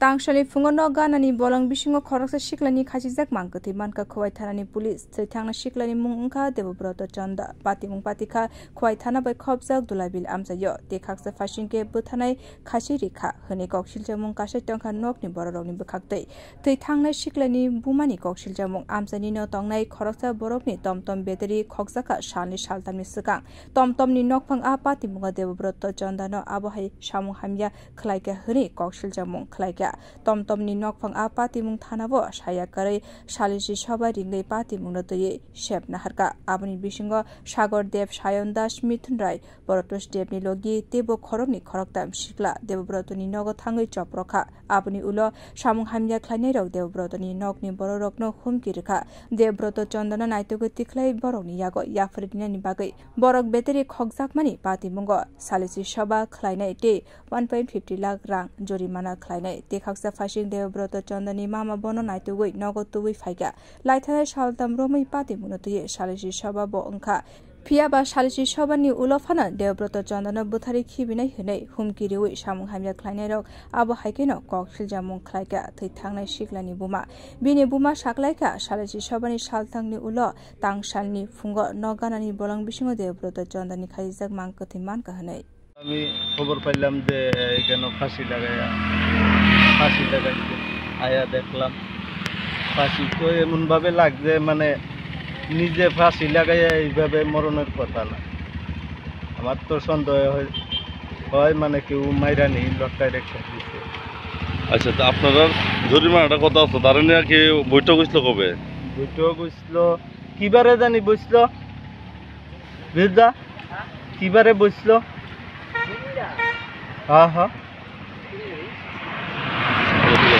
Tangshali fungono gana ni bolong bisingo koroksa siklani khachijak mangkati manka khwai thana ni police sei thangna shiklani mungka debobroto chanda pati mung pati kha khwai thana bai khopjak dulabil amsa yo te khaksa fashion ke buthanai khachi rikha hne kok shiljak mung kasai tongkha nok ni borok ni bkhaktei tei thangna shiklani bumani kok shiljak mung amsa ni no tongnai khoroksa borok ni tomtom betri khoksa kha shani shaltam ni sukang tomtom ni nokphang a pati munga debobroto chanda no abohai shamung hamya khlaika hne kok shiljak mung ka তমতমনি নকফাং আ পাতিমুং কারে সায়াকারে সবাই রিংগে পাতি পাতিমুংনো তৈয়ে শেব নাহারকা আবনি বিসঙ্গ সাগর দেব সায়ন দাস মিথুন রায় বরতোষ নি লগি দেব তাম শিখলা দেবব্রত নি নগ থাঙ্গই চপ্রখা আবনি উল সামুং হামিয়া খ্লাইনাই rock Debabrata নি দেবব্রতনি নি বড় রকন হুমকি রেখা দেবব্রত চন্দনা নাইতগ তিখলাই বরকনি ইয়াগ ইয়াফরিনানি বাকে বরক খকজাক মানে পাতি পাতিমুঙ্গ সালিসি সভা খ্লাইনাই টে ওয়ান পয়েন্ট ফিফটি লাখ রাং জরিমানা খ্লাইনাই কে খাকসা ফাইসিং দেবব্রত চন্দনী মামা বন নাইতুগুই নগদ তুগুই ফাইগা লাইথানায় সালতাম রমই পাতি মুনতুয়ে সালিসি সভা ব অংখা ফিয়াবা সালিসি সভানি উলফানা দেবব্রত চন্দন বুথারি খিবিনাই হनै हुमकिरिउइ सामुं हामिया ख्लायनाय रक आबो हाइकेन কক सिलजामुं ख्लायगा थैथांनाय सिग्लानि बुमा बिनि बुमा साग्लायखा सालिसि सभानि सालथांनि उल तांसालनि फुंग नगानानि বলং বিসিংহ দেবব্রত চন্দনী খাইজাক মাংকথি মান হनै আমি খবর পাইলাম যে এখানে ফাঁসি লাগাইয়া ফাঁসি দেখাইছে আয়া দেখলাম ফাঁসি তো এমনভাবে লাগছে মানে নিজে ফাঁসি লাগাইয়া এইভাবে মরণের কথা না আমার তো সন্দেহ হয় হয় মানে কেউ মাইরা নেই লটকায় রেখে দিচ্ছে আচ্ছা তো আপনারা জরিমানাটা কত আছে তারা নিয়ে কি বৈঠক হয়েছিল কবে বৈঠক হয়েছিল কিবারে জানি বসল বুঝলা কিবারে বসল হ্যাঁ হ্যাঁ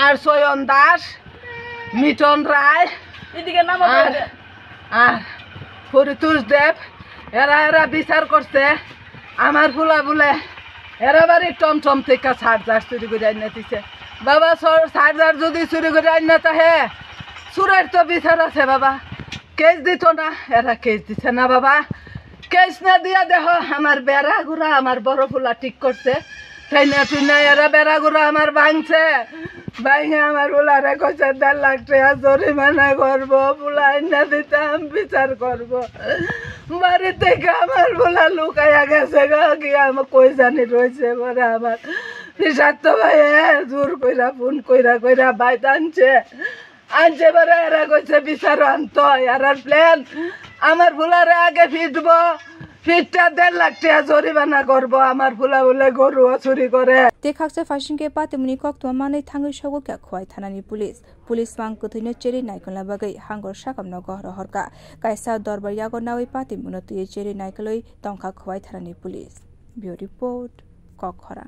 আর সয়ন দাস মিটন রায় আর হরিতুষ দেব এরা এরা বিচার করছে আমার ফুলা বলে এরা বাড়ি টমটম থেকে চার্জার চুরি করে আইনা দিছে বাবা চার্জার যদি চুরি করে আইনা তাহে চুরের তো বিচার আছে বাবা কেস দিত না এরা কেস দিছে না বাবা কেস না দিয়া দেহ আমার বেড়া ঘুরা আমার বড় ফুলা ঠিক করছে ট্রেনে ট্রেনে এরা বেড়াগুলো আমার ভাঙছে ভাঙে আমার বোলারে কষে দেড় লাখ টাকা জরিমানা করবো বুলা না দিতাম বিচার করব বাড়ি থেকে আমার বোলা লুকাইয়া গেছে কি আমার কই জানি রয়েছে পরে আমার নিষাদ তো ভাই জোর কইরা ফোন কইরা কইরা বাইত আনছে আনছে পরে এরা কইছে বিচার আনতো এরার প্ল্যান আমার বোলারে আগে ফিটবো ফিটটা দেড় লাখ টাকা জরিমানা করবো আমার ফুলা ফুলে গরু চুরি করে দেখাচ্ছে ফাঁসিনকে পা তেমনি কক্তমা মানে থাঙ্গই সগকে খোয়াই থানানি পুলিশ পুলিশ মাং কথৈন চেরি নাইকলা বাগৈ হাঙ্গর সাকাম গহর হরকা কাইসা দরবার ইয়াগর নাওই পা তেমুন তুই চেরি